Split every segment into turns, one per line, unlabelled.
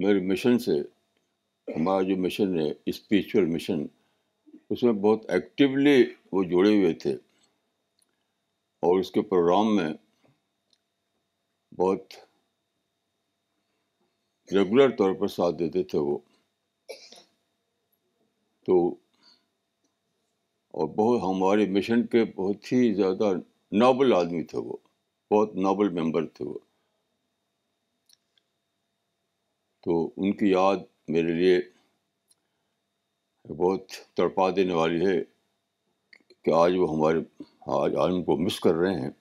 मेरे मिशन से हमारा जो मिशन है स्पिरिचुअल मिशन उसमें बहुत एक्टिवली वो जुड़े हुए थे और उसके प्रोग्राम में बहुत रेगुलर तौर पर साथ देते थे वो तो और बहुत हमारे मिशन के बहुत ही ज़्यादा नॉबल आदमी थे वो बहुत नॉबल मेंबर थे वो तो उनकी याद मेरे लिए बहुत तड़पा देने वाली है कि आज वो हमारे आज आज उनको मिस कर रहे हैं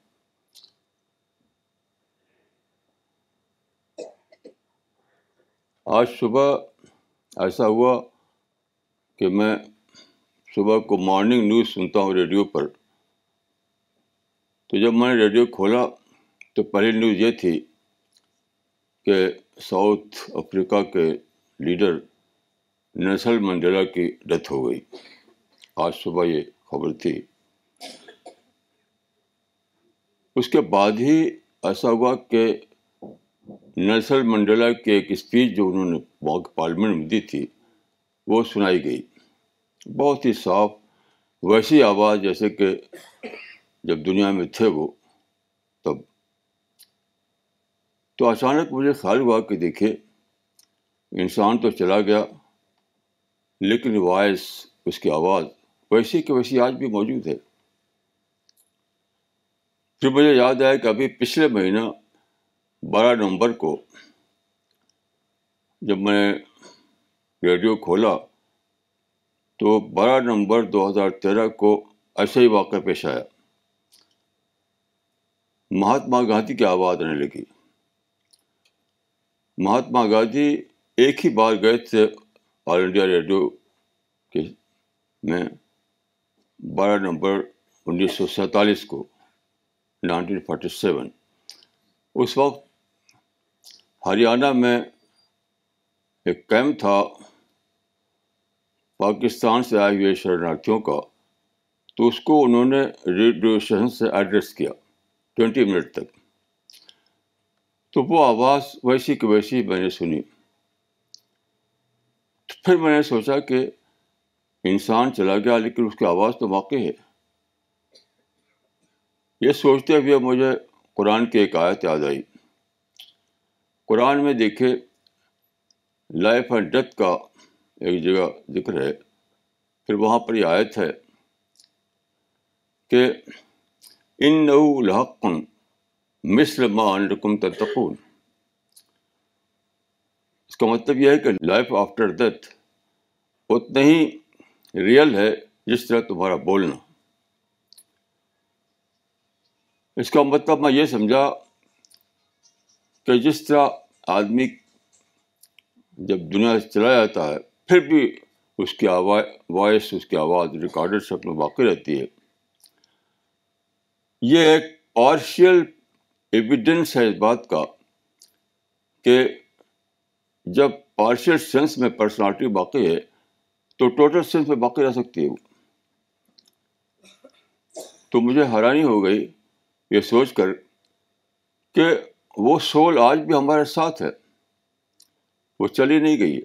आज सुबह ऐसा हुआ कि मैं सुबह को मॉर्निंग न्यूज़ सुनता हूँ रेडियो पर तो जब मैंने रेडियो खोला तो पहली न्यूज़ ये थी कि साउथ अफ्रीका के लीडर नेल्सन मंडेला की डेथ हो गई आज सुबह ये खबर थी उसके बाद ही ऐसा हुआ कि नेल्सन मंडेला के एक स्पीच जो उन्होंने वहाँ पार्लियामेंट में दी थी वो सुनाई गई बहुत ही साफ वैसी आवाज़ जैसे कि जब दुनिया में थे वो तब तो अचानक मुझे ख्याल हुआ कि देखिए इंसान तो चला गया लेकिन वॉइस उसकी आवाज़ वैसी की वैसी आज भी मौजूद है फिर मुझे याद आया कि अभी पिछले महीना बारह नवंबर को जब मैं रेडियो खोला तो बारह नवंबर 2013 को ऐसे ही वाक़ पेश आया महात्मा गांधी की आवाज़ आने लगी महात्मा गांधी एक ही बार गए थे ऑल इंडिया रेडियो के में बारह नवंबर उन्नीस को 1947 उस वक्त हरियाणा में एक कैंप था पाकिस्तान से आए हुए शरणार्थियों का तो उसको उन्होंने रेडियो स्टेशन से एड्रेस किया 20 मिनट तक तो वो आवाज़ वैसी की वैसी मैंने सुनी तो फिर मैंने सोचा कि इंसान चला गया लेकिन उसकी आवाज़ तो वाकई है ये सोचते हुए मुझे कुरान की एक आयत याद आई कुरान में देखे लाइफ एंड डेथ का एक जगह जिक्र है फिर वहाँ पर यह आयत है कि इन नऊ लहक़न मिस्र मान मानकुम तत्तकून इसका मतलब यह है कि लाइफ आफ्टर डेथ उतना ही रियल है जिस तरह तुम्हारा बोलना इसका मतलब मैं ये समझा कि जिस तरह आदमी जब दुनिया से चला जाता है फिर भी उसकी आवाज वॉइस उसकी आवाज़ रिकॉर्डेड शब्द में बाकी रहती है ये एक पार्शियल एविडेंस है इस बात का कि जब पार्शियल सेंस में पर्सनालिटी बाकी है तो टोटल सेंस में बाकी रह सकती है वो तो मुझे हैरानी हो गई ये सोच कर कि वो सोल आज भी हमारे साथ है वो चली नहीं गई है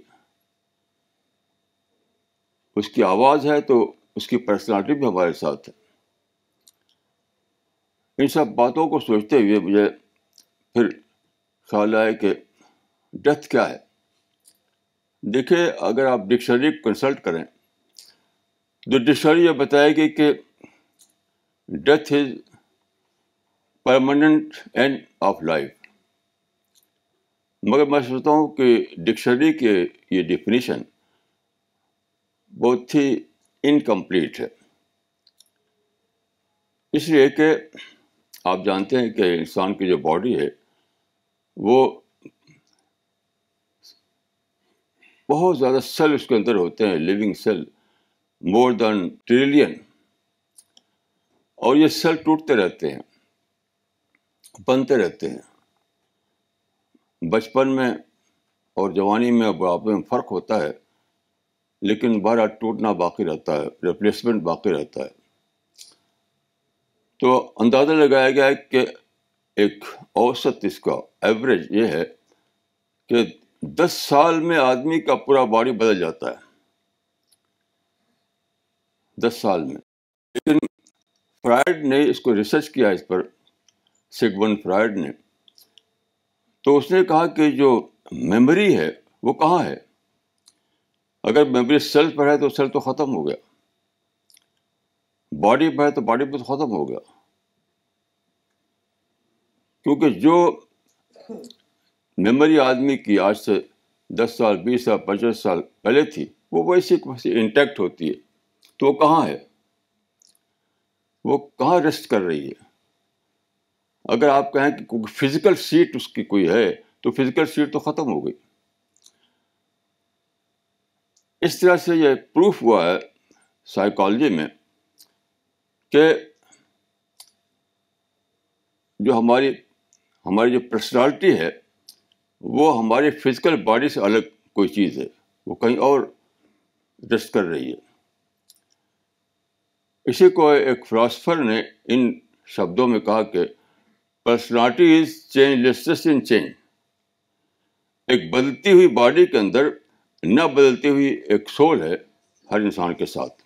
उसकी आवाज़ है तो उसकी पर्सनालिटी भी हमारे साथ है इन सब बातों को सोचते हुए मुझे फिर ख्याल आया कि डेथ क्या है देखिए अगर आप डिक्शनरी कंसल्ट करें तो डिक्शनरी ये बताएगी कि death is permanent end of life मगर मैं सोचता हूँ कि डिक्शनरी के ये डिफिनीशन बहुत ही इनकम्प्लीट है इसलिए कि आप जानते हैं कि इंसान की जो बॉडी है वो बहुत ज़्यादा सेल उसके अंदर होते हैं living cell more than trillion और ये सेल टूटते रहते हैं बनते रहते हैं बचपन में और जवानी में और बुढ़ापे में फ़र्क होता है लेकिन बहरहाल टूटना बाकी रहता है रिप्लेसमेंट बाकी रहता है तो अंदाज़ा लगाया गया है कि एक औसत इसका एवरेज ये है कि दस साल में आदमी का पूरा बॉडी बदल जाता है दस साल में लेकिन फ्राइड ने इसको रिसर्च किया इस पर सिगवन फ्राइड ने तो उसने कहा कि जो मेमोरी है वो कहाँ है अगर मेमोरी सेल पर है तो सेल तो ख़त्म हो गया बॉडी पर है तो बॉडी पर तो ख़त्म हो गया क्योंकि जो मेमोरी आदमी की आज से दस साल बीस साल पचास साल पहले थी वो वैसी वैसी इंटैक्ट होती है तो वो कहाँ है वो कहाँ रेस्ट कर रही है अगर आप कहें कि फिजिकल सीट उसकी कोई है तो फिजिकल सीट तो ख़त्म हो गई इस तरह से यह प्रूफ हुआ है साइकोलॉजी में कि जो हमारी हमारी जो पर्सनालिटी है वो हमारे फिजिकल बॉडी से अलग कोई चीज़ है वो कहीं और रेस्ट कर रही है इसी को एक फिलासफर ने इन शब्दों में कहा कि personality is changeless in change एक बदलती हुई बॉडी के अंदर न बदलती हुई एक सोल है हर इंसान के साथ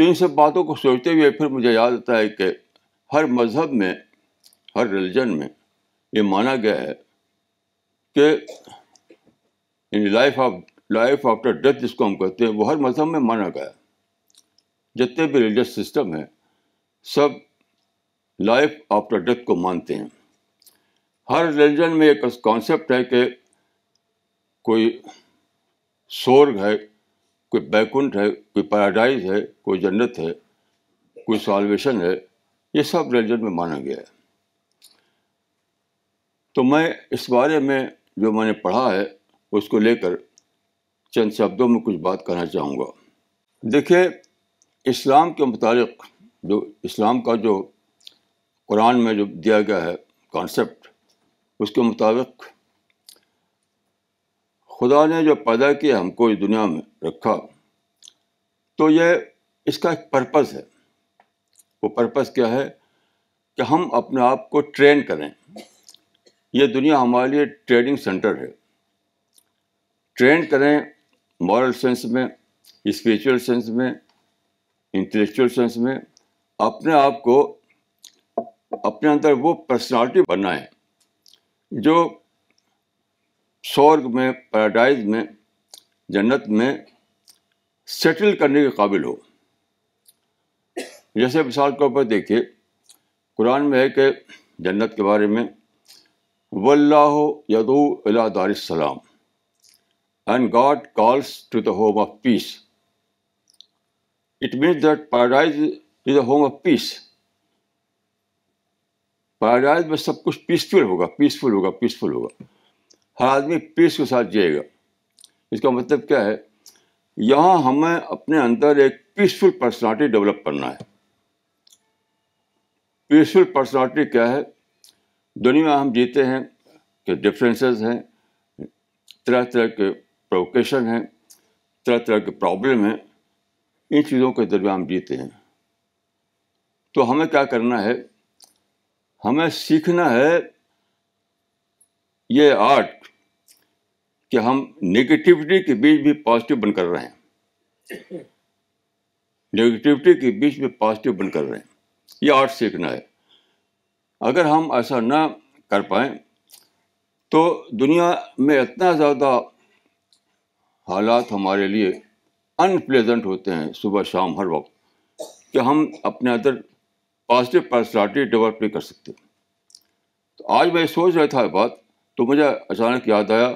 तो इन सब बातों को सोचते हुए फिर मुझे याद आता है कि हर मज़हब में हर रिलीजन में ये माना गया है कि in life of life after death जिसको हम कहते हैं वो हर मज़हब में माना गया है जितने भी रिलीजस सिस्टम हैं सब लाइफ आफ्टर डेथ को मानते हैं हर रिलीजन में एक कॉन्सेप्ट है कि कोई स्वर्ग है कोई बैकुंठ है कोई पैराडाइज है कोई जन्नत है कोई सॉल्वेशन है ये सब रिलीजन में माना गया है तो मैं इस बारे में जो मैंने पढ़ा है उसको लेकर चंद शब्दों में कुछ बात करना चाहूँगा देखिए इस्लाम के मुताबिक जो इस्लाम का जो कुरान में जो दिया गया है कॉन्सेप्ट उसके मुताबिक खुदा ने जो पैदा किया हमको इस दुनिया में रखा तो ये इसका एक पर्पस है वो पर्पस क्या है कि हम अपने आप को ट्रेन करें ये दुनिया हमारे लिए ट्रेनिंग सेंटर है ट्रेन करें मॉरल सेंस में स्पिरिचुअल सेंस में इंटेलेक्चुअल सेंस में अपने आप को अपने अंदर वो पर्सनालिटी बनाएं जो स्वर्ग में पैराडाइज में जन्नत में सेटल करने के काबिल हो जैसे मिसाल के ऊपर देखिए कुरान में है कि जन्नत के बारे में वल्लाह यदू अला दारसलाम and God calls to the home of peace. It means that paradise is a home of peace. पाराडाइज में सब कुछ पीसफुल होगा पीसफुल होगा पीसफुल होगा हर आदमी पीस के साथ जिएगा इसका मतलब क्या है यहाँ हमें अपने अंदर एक पीसफुल पर्सनालिटी डेवलप करना है पीसफुल पर्सनालिटी क्या है दुनिया में हम जीते हैं कि डिफरेंसेस हैं तरह तरह के प्रोकेशन हैं तरह तरह के प्रॉब्लम हैं इन चीज़ों के दरमियान हम जीते हैं तो हमें क्या करना है हमें सीखना है ये आर्ट कि हम नेगेटिविटी के बीच भी पॉजिटिव बन कर रहे हैं नेगेटिविटी के बीच में पॉजिटिव बन कर रहे हैं ये आर्ट सीखना है अगर हम ऐसा ना कर पाए तो दुनिया में इतना ज़्यादा हालात हमारे लिए अनप्लेजेंट होते हैं सुबह शाम हर वक्त कि हम अपने अंदर पॉजिटिव पर्सनैलिटी डेवलप नहीं कर सकते तो आज मैं सोच रहा था बात तो मुझे अचानक याद आया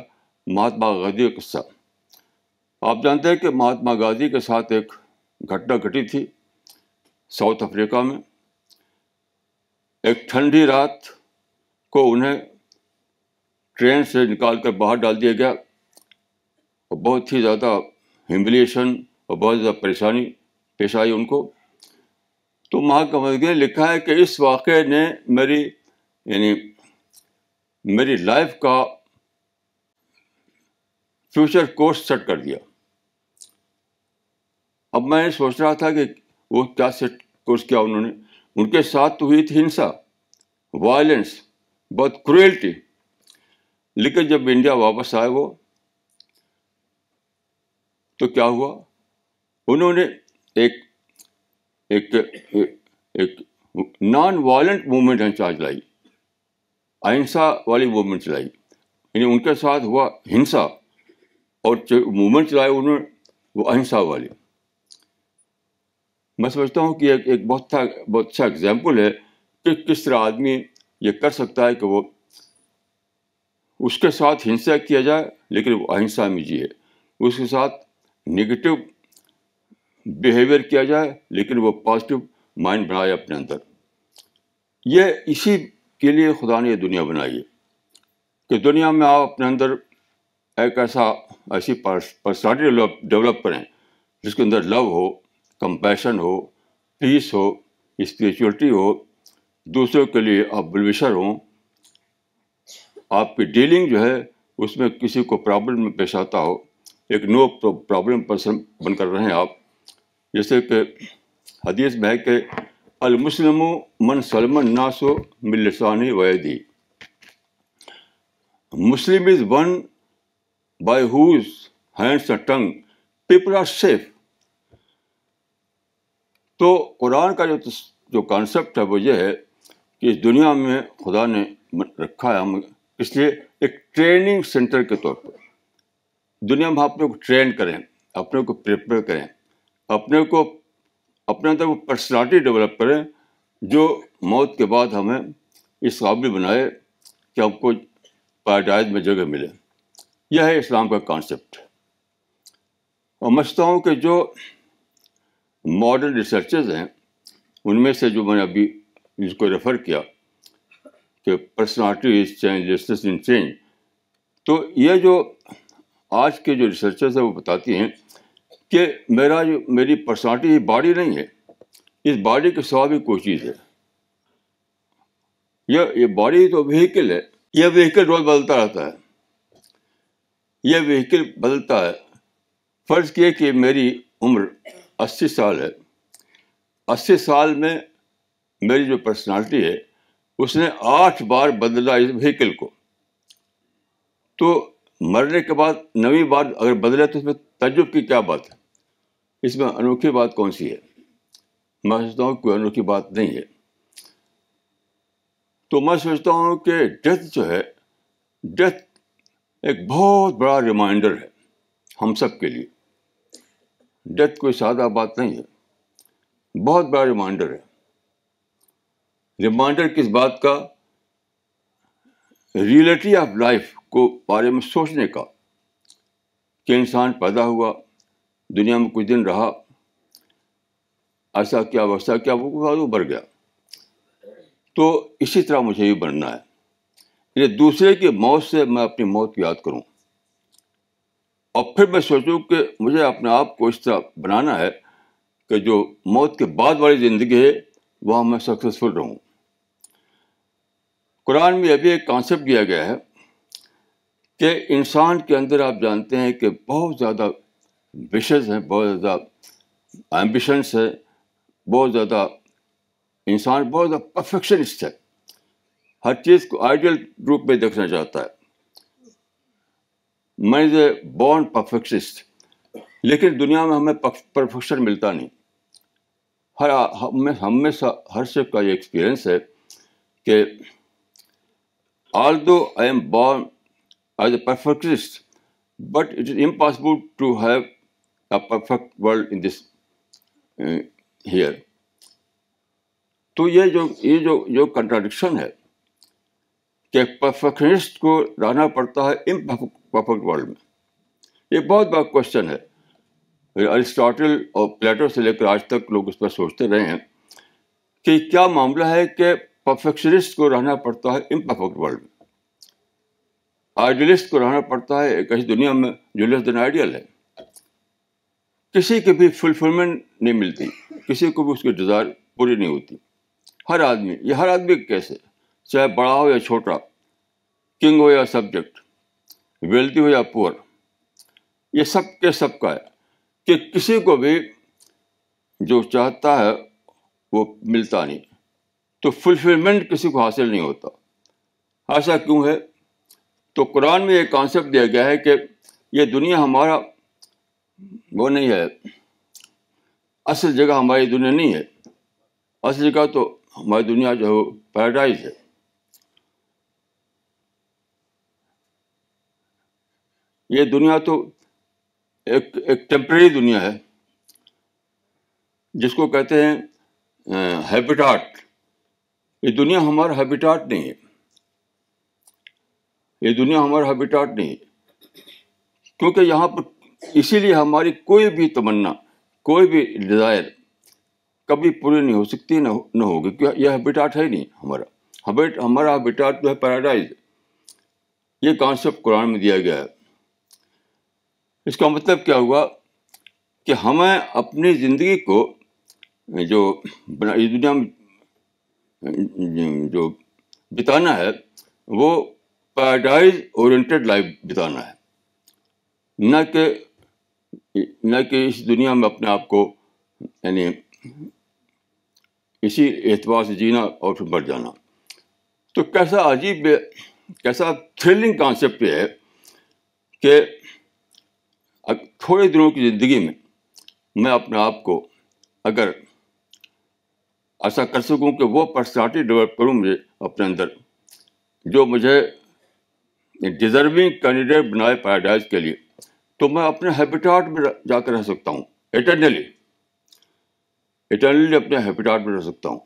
महात्मा गांधी का किस्सा आप जानते हैं कि महात्मा गांधी के साथ एक घटना घटी थी साउथ अफ्रीका में एक ठंडी रात को उन्हें ट्रेन से निकाल कर बाहर डाल दिया गया और बहुत ही ज़्यादा हिमिलिएशन और बहुत ज़्यादा परेशानी पेश आई उनको तो महात्मा गांधी ने लिखा है कि इस वाक़े ने मेरी यानी मेरी लाइफ का फ्यूचर कोर्स सेट कर दिया अब मैं सोच रहा था कि वो क्या सेट कोर्स किया उन्होंने उनके साथ तो हुई थी हिंसा वायलेंस बहुत क्रुएल्टी लेकिन जब इंडिया वापस आए वो तो क्या हुआ उन्होंने एक एक एक, एक नॉन वायलेंट मूवमेंट इंचार्ज लाई अहिंसा वाली मूवमेंट चलाई यानी उनके साथ हुआ हिंसा और मूवमेंट चलाए उन्होंने वो अहिंसा वाली मैं समझता हूँ कि एक एक बहुत था बहुत अच्छा एग्जाम्पल है कि किस तरह आदमी ये कर सकता है कि वो उसके साथ हिंसा किया जाए लेकिन वो अहिंसा में जिए उसके साथ नेगेटिव बिहेवियर किया जाए लेकिन वो पॉजिटिव माइंड बनाए अपने अंदर ये इसी के लिए खुदा ने यह दुनिया बनाई है कि दुनिया में आप अपने अंदर एक ऐसा ऐसी पर्सनालिटी डेवलप डेवलप करें जिसके अंदर लव हो कंपैशन हो पीस हो स्परिचुअलिटी हो दूसरों के लिए आप बलविशर हों आपकी डीलिंग जो है उसमें किसी को प्रॉब्लम में पेश आता हो एक नो प्रॉब्लम पर्सन बनकर रहें आप जैसे कि हदीस में है कि अलमुसलम मन सलमन नासो मिलसानी वैदी Muslim is one by whose hands and tongue people are safe. तो कुरान का जो जो कॉन्सेप्ट है वो ये है कि इस दुनिया में खुदा ने रखा है हम इसलिए एक ट्रेनिंग सेंटर के तौर पर दुनिया में अपने को ट्रेन करें अपने को प्रिपेयर करें अपने को अपने अंदर वो पर्सनालिटी डेवलप करें जो मौत के बाद हमें इस काबिल बनाए कि हमको पैराडाइज में जगह मिले यह है इस्लाम का कॉन्सेप्ट और समझता हूँ कि जो मॉडर्न रिसर्चर्स हैं उनमें से जो मैंने अभी जिसको रेफ़र किया कि personality is change in change तो यह जो आज के जो रिसर्चर्स हैं वो बताती हैं कि मेरा जो मेरी पर्सनालिटी बाडी नहीं है इस बाडी के सिवा भी कोई चीज़ है यह ये बॉडी तो व्हीकल है यह व्हीकल रोज़ बदलता रहता है यह व्हीकल बदलता है फ़र्ज़ किए कि मेरी उम्र 80 साल है 80 साल में मेरी जो पर्सनालिटी है उसने आठ बार बदला इस व्हीकल को तो मरने के बाद नवी बार अगर बदले तो उसमें तजुब की क्या बात है इसमें अनोखी बात कौन सी है मैं समझता हूँ कोई अनोखी बात नहीं है तो मैं समझता हूँ कि डेथ जो है डेथ एक बहुत बड़ा रिमाइंडर है हम सब के लिए डेथ कोई सादा बात नहीं है बहुत बड़ा रिमाइंडर है रिमाइंडर किस बात का रियलिटी ऑफ लाइफ को बारे में सोचने का कि इंसान पैदा हुआ दुनिया में कुछ दिन रहा ऐसा क्या वैसा क्या वो वो बढ़ गया तो इसी तरह मुझे भी बनना है ये दूसरे की मौत से मैं अपनी मौत को याद करूं और फिर मैं सोचूं कि मुझे अपने आप को इस तरह बनाना है कि जो मौत के बाद वाली ज़िंदगी है वहाँ मैं सक्सेसफुल रहूं कुरान में अभी एक कॉन्सेप्ट दिया गया है कि इंसान के अंदर आप जानते हैं कि बहुत ज़्यादा विशेष हैं बहुत ज़्यादा एम्बिशंस है बहुत ज़्यादा इंसान बहुत ज़्यादा परफेक्शनिस्ट है हर चीज़ को आइडियल रूप में देखना चाहता है मैं इज ए बॉर्न परफेक्शनिस्ट लेकिन दुनिया में हमें परफेक्शन मिलता नहीं हर हमें हमेशा हर शेफ का ये एक्सपीरियंस है कि although I am born as a perfectionist but it is impossible to have a perfect world in this here तो ये जो ये जो जो कंट्राडिक्शन है कि परफेक्शनिस्ट को रहना पड़ता है इम परफेक्ट वर्ल्ड में ये बहुत बड़ा क्वेश्चन है अरिस्टोटल और प्लेटो से लेकर आज तक लोग उस पर सोचते रहे हैं कि क्या मामला है कि परफेक्शनिस्ट को रहना पड़ता है इम परफेक्ट वर्ल्ड में आइडियलिस्ट को रहना पड़ता है एक ऐसी दुनिया में जूलियस दिन आइडियल है किसी के भी फुलफिलमेंट नहीं मिलती किसी को भी उसकी डिज़ायर पूरी नहीं होती हर आदमी या हर आदमी कैसे चाहे बड़ा हो या छोटा किंग हो या सब्जेक्ट वेल्थी हो या पुअर ये सब के सब का है कि किसी को भी जो चाहता है वो मिलता नहीं तो फुलफिलमेंट किसी को हासिल नहीं होता ऐसा क्यों है तो कुरान में एक कॉन्सेप्ट दिया गया है कि ये दुनिया हमारा वो नहीं है असल जगह हमारी दुनिया नहीं है असल जगह तो हमारी दुनिया जो है पैराडाइज है ये दुनिया तो एक एक टेम्प्रेरी दुनिया है जिसको कहते हैं हैबिटाट ये दुनिया हमारा हैबिटाट नहीं है ये दुनिया हमारा हैबिटाट नहीं है क्योंकि यहाँ पर इसीलिए हमारी कोई भी तमन्ना कोई भी डिज़ायर कभी पूरी नहीं हो सकती न न होगी क्योंकि यह हैबिटाट है नहीं हमारा हबेट हमारा बिटाट जो है पैराडाइज ये कॉन्सेप्ट कुरान में दिया गया है इसका मतलब क्या हुआ कि हमें अपनी ज़िंदगी को जो बना इस दुनिया में जो बिताना है वो पैराडाइज ओरिएंटेड लाइफ बिताना है न कि न कि इस दुनिया में अपने आप को यानी इसी एतबार से जीना और फिर मर जाना तो कैसा अजीब कैसा थ्रिलिंग कॉन्सेप्ट है कि थोड़े दिनों की ज़िंदगी में मैं अपने आप को अगर ऐसा कर सकूं कि वो पर्सनैलिटी डेवलप करूं मुझे अपने अंदर जो मुझे डिजर्विंग कैंडिडेट बनाए पैराडाइज के लिए तो मैं अपने हैबिटाट में जाकर रह सकता हूँ इटरनली इटरनली अपने हैबिटाट में रह सकता हूँ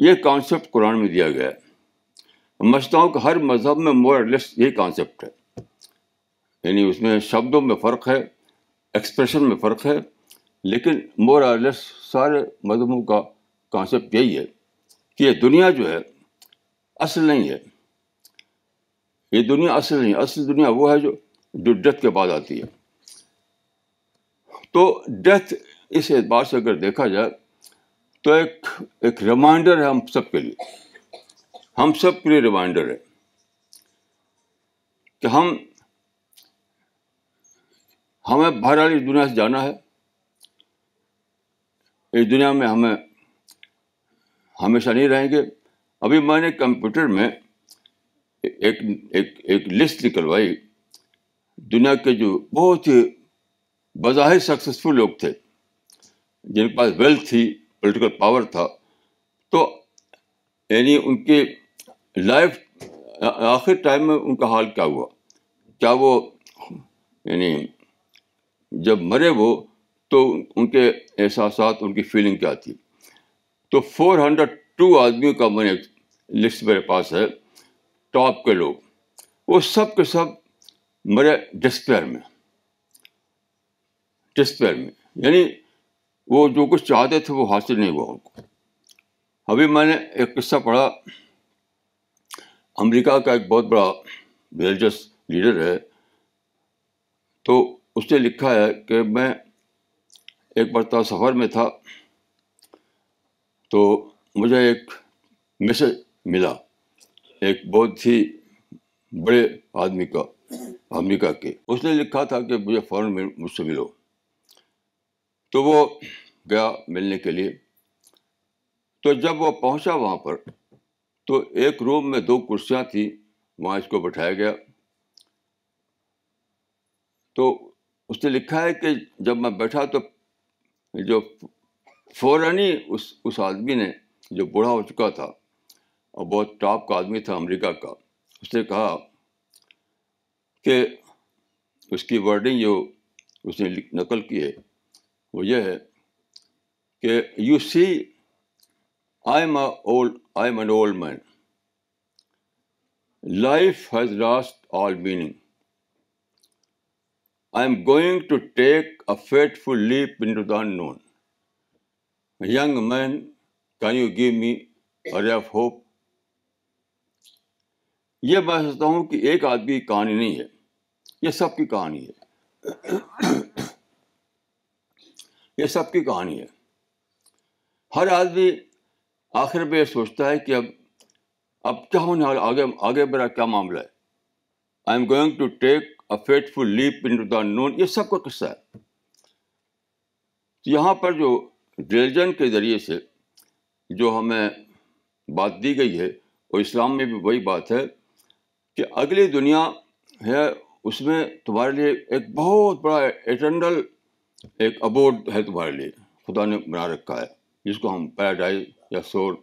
ये कॉन्सेप्ट कुरान में दिया गया है समझता हूँ कि हर मज़हब में मोरलेस यही कॉन्सेप्ट है यानी उसमें शब्दों में फ़र्क है एक्सप्रेशन में फ़र्क है लेकिन मोरलेस सारे मजहबों का कॉन्सेप्ट यही है कि ये दुनिया जो है असल नहीं है ये दुनिया असल नहीं असल दुनिया वो है जो जो डेथ के बाद आती है तो डेथ इस एतबार से अगर देखा जाए तो एक एक रिमाइंडर है हम सब के लिए हम सब के लिए रिमाइंडर है कि हम हमें बहरहाल इस दुनिया से जाना है इस दुनिया में हमें हमेशा नहीं रहेंगे अभी मैंने कंप्यूटर में एक एक एक लिस्ट निकलवाई दुनिया के जो बहुत ही बज़ाहिर सक्सेसफुल लोग थे जिनके पास वेल्थ थी पोलिटिकल पावर था तो यानी उनके लाइफ आखिर टाइम में उनका हाल क्या हुआ क्या वो यानी जब मरे वो तो उनके एहसास उनकी फीलिंग क्या थी तो 402 आदमियों का मैंने लिस्ट मेरे पास है टॉप के लोग वो सब के सब मरे डिस्पेयर में डिस्पेयर में यानी वो जो कुछ चाहते थे वो हासिल नहीं हुआ उनको अभी मैंने एक किस्सा पढ़ा अमेरिका का एक बहुत बड़ा रिलीजस लीडर है तो उसने लिखा है कि मैं एक बार तो सफ़र में था तो मुझे एक मैसेज मिला एक बहुत ही बड़े आदमी का अमेरिका के उसने लिखा था कि मुझे फ़ौरन मुझसे मिलो तो वो गया मिलने के लिए तो जब वो पहुंचा वहाँ पर तो एक रूम में दो कुर्सियाँ थी वहाँ इसको बैठाया गया तो उसने लिखा है कि जब मैं बैठा तो जो फ़ौरन ही उस उस आदमी ने जो बूढ़ा हो चुका था और बहुत टॉप का आदमी था अमेरिका का उसने कहा कि उसकी वर्डिंग जो उसने नकल की है वो ये है कि you see I am old I am an old man life has lost all meaning I am going to take a fateful leap into the unknown young man can you give me a ray of hope ये मैं समझता हूँ कि एक आदमी की कहानी नहीं है ये सबकी कहानी है ये सबकी कहानी है हर आदमी आखिर में सोचता है कि अब अब क्या होने वाला आगे आगे मेरा क्या मामला है I am going to take a fateful leap into the known ये सबका किस्सा है तो यहाँ पर जो रिलीजन के ज़रिए से जो हमें बात दी गई है और इस्लाम में भी वही बात है कि अगली दुनिया है उसमें तुम्हारे लिए एक बहुत बड़ा एटर्नल एक अबोर्ड है तुम्हारे लिए खुदा ने बना रखा है जिसको हम पैराडाइज या शोर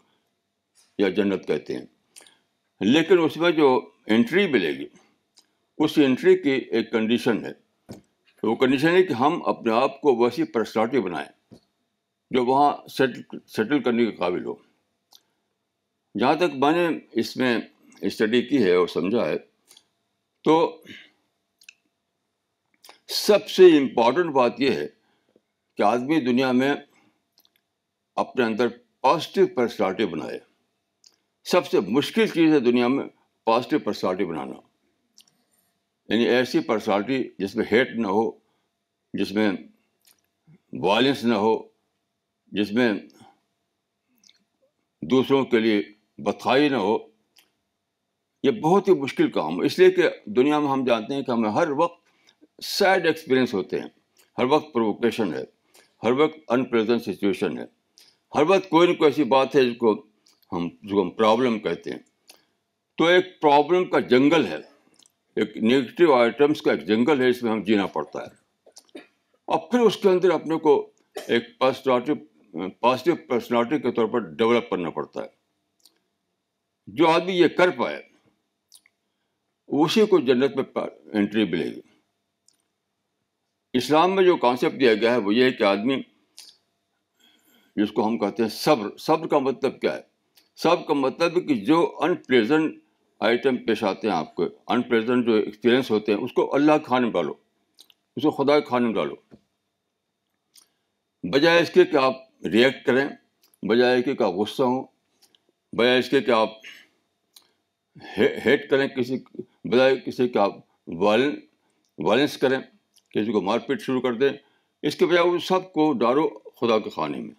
या जन्नत कहते हैं लेकिन उसमें जो एंट्री मिलेगी उस एंट्री की एक कंडीशन है वो कंडीशन है कि हम अपने आप को वैसी पर्सनालिटी बनाएं जो वहाँ सेटल सेटल करने के काबिल हो जहाँ तक मैंने इसमें स्टडी की है और समझा है तो सबसे इम्पॉर्टेंट बात यह है कि आदमी दुनिया में अपने अंदर पॉजिटिव पर्सनालिटी बनाए सबसे मुश्किल चीज़ है दुनिया में पॉजिटिव पर्सनालिटी बनाना यानी ऐसी पर्सनालिटी जिसमें हेट ना हो जिसमें वायलेंस ना हो जिसमें दूसरों के लिए बथाई ना हो ये बहुत ही मुश्किल काम है इसलिए कि दुनिया में हम जानते हैं कि हमें हर वक्त सैड एक्सपीरियंस होते हैं हर वक्त प्रोवोकेशन है हर वक्त अनप्रेजेंट सिचुएशन है हर वक्त कोई ना कोई ऐसी बात है जिसको हम जो हम प्रॉब्लम कहते हैं तो एक प्रॉब्लम का जंगल है एक नेगेटिव आइटम्स का एक जंगल है इसमें हम जीना पड़ता है और फिर उसके अंदर अपने को एक पर्सनालिटी पॉजिटिव पर्सनालिटी के तौर पर डेवलप करना पड़ता है जो आदमी ये कर पाए उसी को जन्नत में एंट्री मिलेगी इस्लाम में जो कॉन्सेप्ट दिया गया है वो ये है कि आदमी जिसको हम कहते हैं सब्र सब्र का मतलब क्या है सब्र का मतलब कि जो अनप्लेजेंट आइटम पेश आते हैं आपको अनप्लेजेंट जो एक्सपीरियंस होते हैं उसको अल्लाह खाने में डालो उसको खुदा खाने में डालो बजाय इसके कि आप रिएक्ट करें बजाय इसके कि आप गुस्सा हों बजाय इसके कि आप हेट करें किसी बजाय किसी का वायलेंस वायलेंस करें किसी को मारपीट शुरू कर दें इसके बजाय उन को डारो खुदा के खाने में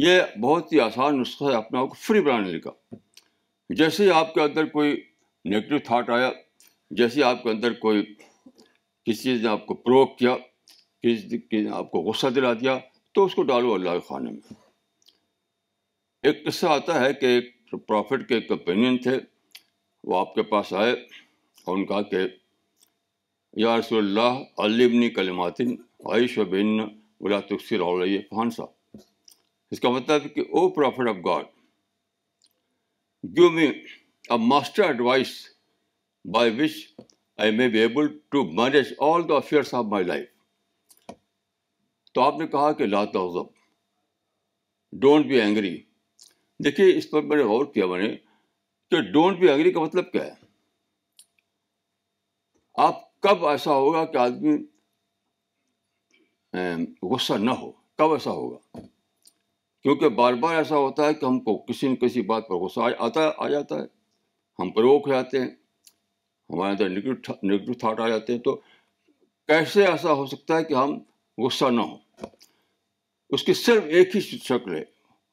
यह बहुत ही आसान नुस्खा है अपने आप को फ्री बनाने का जैसे ही आपके अंदर कोई नेगेटिव थाट आया जैसे ही आपके अंदर कोई किसी चीज़ ने आपको प्रोक किया किसी ने आपको गुस्सा दिला दिया तो उसको डालो अल्लाह के खाने में एक किस्सा आता है कि एक तो प्रॉफिट के एक कंपेनियन थे वो आपके पास आए और उनका कि या रसोल्ला अलिबनी कलमातिन आयश बिन वला तुक्सर और खान साहब इसका मतलब कि O prophet of God give me a master advice by which I may be able to manage all the affairs of my life तो आपने कहा कि ला तजब डोंट बी एंग्री देखिए इस पर मैंने गौर किया मैंने कि डोंट बी एग्री का मतलब क्या है आप कब ऐसा होगा कि आदमी गुस्सा ना हो कब ऐसा होगा क्योंकि बार बार ऐसा होता है कि हमको किसी न किसी बात पर गुस्सा आता आ जाता है हम प्रवोक हो जाते हैं हमारे अंदर निगेटिव निगेटिव थाट आ जाते हैं तो कैसे ऐसा हो सकता है कि हम गुस्सा ना हो उसकी सिर्फ एक ही शक्ल है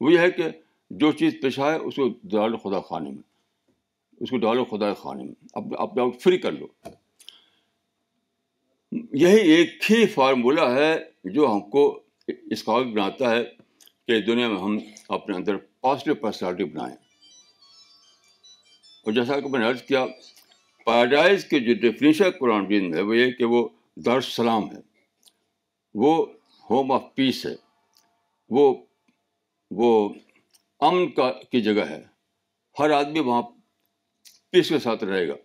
वो यह है कि जो चीज़ पेश आए उसको डालो खुदा खाने में उसको डालो खुदा खाने में अपने अपने आप फ्री कर लो यही एक ही फार्मूला है जो हमको इस काबिल बनाता है कि दुनिया में हम अपने अंदर पॉजिटिव पर्सनैलिटी बनाएं और जैसा कि मैंने अर्ज किया पैराडाइज की जो डेफिनेशन कुरान दिन में वो ये कि वो दर सलाम है वो होम ऑफ पीस है वो वो अमन का की जगह है हर आदमी वहाँ पीस के साथ रहेगा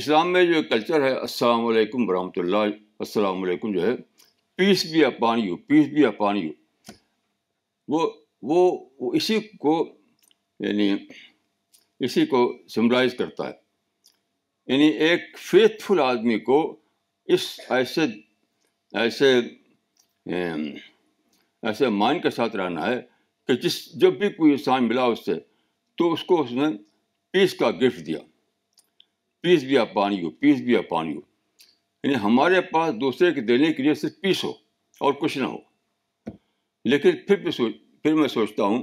इस्लाम में जो कल्चर है रहमतुल्लाह अस्सलाम वालेकुम जो है पीस भी अपान यू पीस भी अपान यू वो वो, वो इसी को यानी इसी को सिमराइज करता है यानी एक फेथफुल आदमी को इस ऐसे ऐसे ऐसे माइंड के साथ रहना है कि जिस जब भी कोई इंसान मिला उससे तो उसको उसने पीस का गिफ्ट दिया पीस भी आप पानी हो पीस भी आप पानी हो यानी हमारे पास दूसरे के देने के लिए सिर्फ पीस हो और कुछ ना हो लेकिन फिर भी सोच फिर मैं सोचता हूँ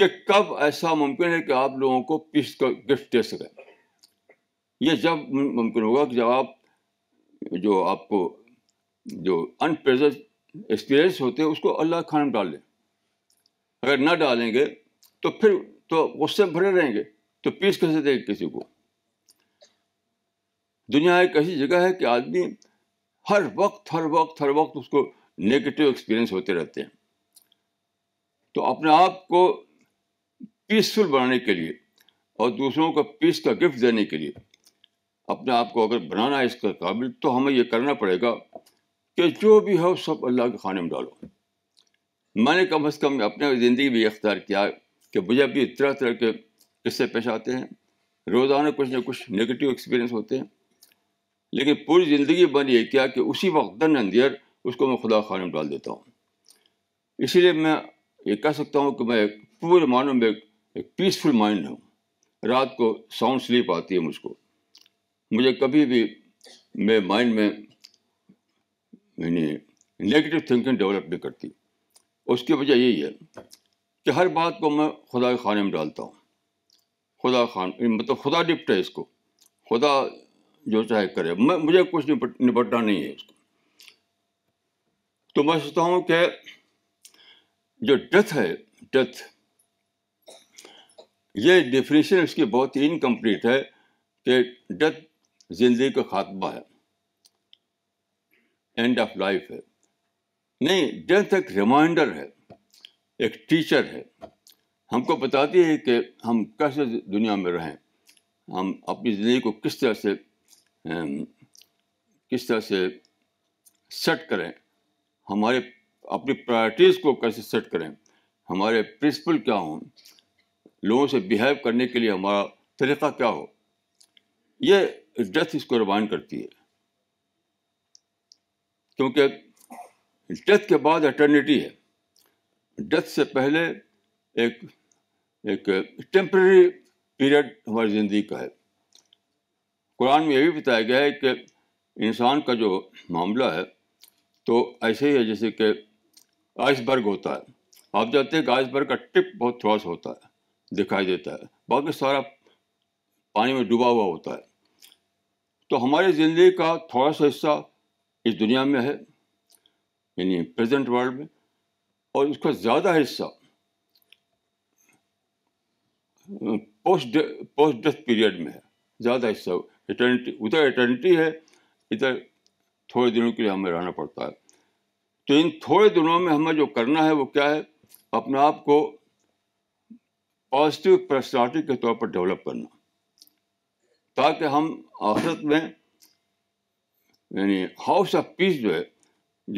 कि कब ऐसा मुमकिन है कि आप लोगों को पीस का गिफ्ट दे सकें यह जब मुमकिन होगा कि जब आप जो आपको जो अनप्रेजेंट एक्सपीरियंस होते हैं उसको अल्लाह खाना डाल लें अगर ना डालेंगे तो फिर तो गुस्से भरे रहेंगे तो पीस कैसे देंगे किसी को दुनिया एक ऐसी जगह है कि आदमी हर वक्त हर वक्त हर वक्त उसको नेगेटिव एक्सपीरियंस होते रहते हैं तो अपने आप को पीसफुल बनाने के लिए और दूसरों को पीस का गिफ्ट देने के लिए अपने आप को अगर बनाना है इसका काबिल तो हमें यह करना पड़ेगा कि जो भी हो सब अल्लाह के खाने में डालो मैंने कम अज़ कम अपने ज़िंदगी में इख्तियार किया कि मुझे भी तरह तरह के किस्से पेश आते हैं रोज़ाना कुछ ना कुछ नेगेटिव एक्सपीरियंस होते हैं लेकिन पूरी ज़िंदगी मैंने ये किया कि उसी वक्त दन अंदियर उसको मैं खुदा खाने में डाल देता हूँ इसीलिए मैं ये कह सकता हूँ कि मैं पूरे मानों में एक पीसफुल माइंड हूँ रात को साउंड स्लीप आती है मुझको मुझे कभी भी मेरे माइंड में मैंने नेगेटिव थिंकिंग डेवलप नहीं करती उसकी वजह यही है कि हर बात को मैं खुदा के खाने में डालता हूँ खुदा खान मतलब खुदा है इसको खुदा जो चाहे करे मैं मुझे कुछ निपट निपटना नहीं है इसको तो मैं सोचता हूँ कि जो डेथ है डेथ ये डेफिनेशन इसकी बहुत ही इनकम्प्लीट है कि डेथ ज़िंदगी का खात्मा है एंड ऑफ लाइफ है नहीं डेथ एक रिमाइंडर है एक टीचर है हमको बताती है कि हम कैसे दुनिया में रहें हम अपनी ज़िंदगी को किस तरह से किस तरह से सेट करें हमारे अपनी प्रायोरिटीज़ को कैसे सेट करें हमारे प्रिंसिपल क्या हों लोगों से बिहेव करने के लिए हमारा तरीक़ा क्या हो ये डेथ इसको रिमाइंड करती है क्योंकि डेथ के बाद अटर्निटी है डेथ से पहले एक एक टेम्प्रेरी पीरियड हमारी ज़िंदगी का है कुरान में यह भी बताया गया है कि इंसान का जो मामला है तो ऐसे ही है जैसे कि आइसबर्ग होता है आप जानते हैं कि आइसबर्ग का टिप बहुत थोड़ा सा होता है दिखाई देता है बाकी सारा पानी में डूबा हुआ होता है तो हमारी ज़िंदगी का थोड़ा सा हिस्सा इस दुनिया में है यानी प्रेजेंट वर्ल्ड में और उसका ज़्यादा हिस्सा पोस्ट पोस्ट डेथ पीरियड में है ज़्यादा हिस्सा एटर्निटी उधर एटर्निटी है इधर थोड़े दिनों के लिए हमें रहना पड़ता है तो इन थोड़े दिनों में हमें जो करना है वो क्या है अपने आप को पॉजिटिव पर्सनालिटी के तौर पर डेवलप करना ताकि हम आखिरत में यानी हाउस ऑफ पीस जो है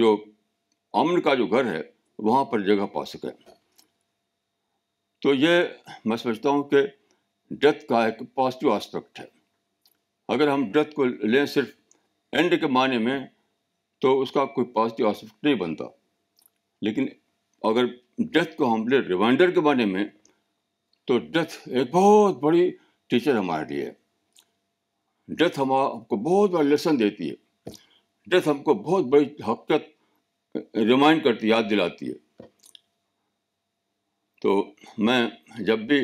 जो अम्न का जो घर है वहाँ पर जगह पा सकें तो ये मैं समझता हूँ कि डेथ का एक पॉजिटिव आस्पेक्ट है अगर हम डेथ को लें सिर्फ एंड के माने में तो उसका कोई पॉजिटिव आस्पेक्ट नहीं बनता लेकिन अगर डेथ को हम लें रिमाइंडर के माने में तो डेथ एक बहुत बड़ी टीचर हमारे लिए डेथ हमको बहुत बड़ा लेसन देती है डेथ हमको बहुत बड़ी हकीकत रिमाइंड करती याद दिलाती है तो मैं जब भी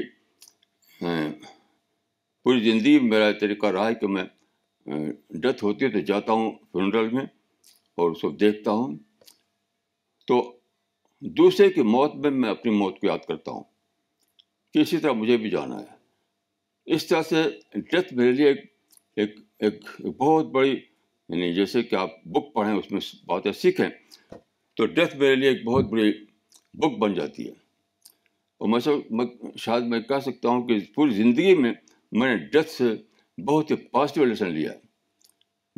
पूरी ज़िंदगी में मेरा तरीका रहा है कि मैं डेथ होती है तो जाता हूँ फ्यूनरल में और उसको देखता हूँ तो दूसरे की मौत में मैं अपनी मौत को याद करता हूँ कि इसी तरह मुझे भी जाना है इस तरह से डेथ मेरे लिए एक एक, एक बहुत बड़ी यानी जैसे कि आप बुक पढ़ें उसमें बातें सीखें तो डेथ मेरे लिए एक बहुत बड़ी बुक बन जाती है और मैं सब शायद मैं कह सकता हूँ कि पूरी ज़िंदगी में मैंने डेथ से बहुत ही पॉजिटिव लेसन लिया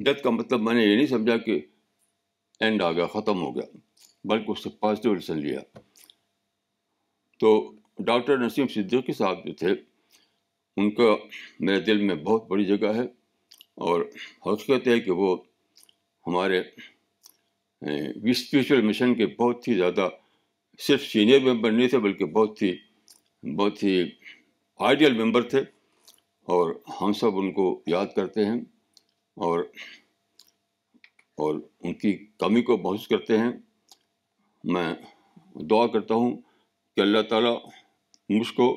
डेथ का मतलब मैंने ये नहीं समझा कि एंड आ गया ख़त्म हो गया बल्कि उससे पॉजिटिव लेसन लिया तो डॉक्टर नसीम सिद्दीकी साहब जो थे उनका मेरे दिल में बहुत बड़ी जगह है और कहते हैं कि वो हमारे स्पिरिचुअल मिशन के बहुत ही ज़्यादा सिर्फ सीनियर मेंबर नहीं थे बल्कि बहुत ही बहुत ही आइडियल मेंबर थे और हम सब उनको याद करते हैं और और उनकी कमी को महसूस करते हैं मैं दुआ करता हूँ कि अल्लाह ताला मुझको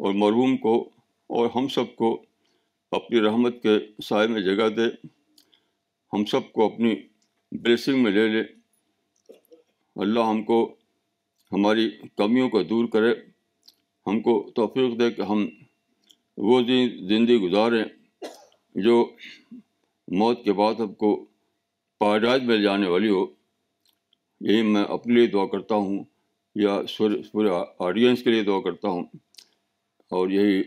और मरहूम को और हम सबको अपनी रहमत के साय में जगह दे हम सबको अपनी ब्लेसिंग में ले ले अल्लाह हमको हमारी कमियों को दूर करे हमको तोफीक दे कि हम वो ज़िंदगी गुजारें जो मौत के बाद हमको पायदाज मिल जाने वाली हो यही मैं अपने लिए दुआ करता हूँ या पूरे ऑडियंस के लिए दुआ करता हूँ और यही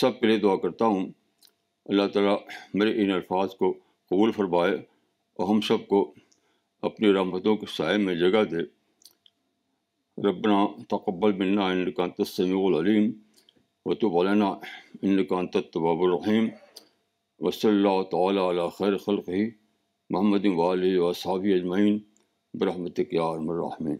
सब के लिए दुआ करता हूँ अल्लाह ताला मेरे इन अल्फाज को कबूल फरमाए और हम सब को अपनी रहमतों के साय में जगह दे रबना तकबल मिलना इनकान तस्मीम वतुबलना इनकान तबाबरहीम वसल तला खैर खल मोहम्मद वाल वसाबी अजमैन बरहमत के आरमरहमीन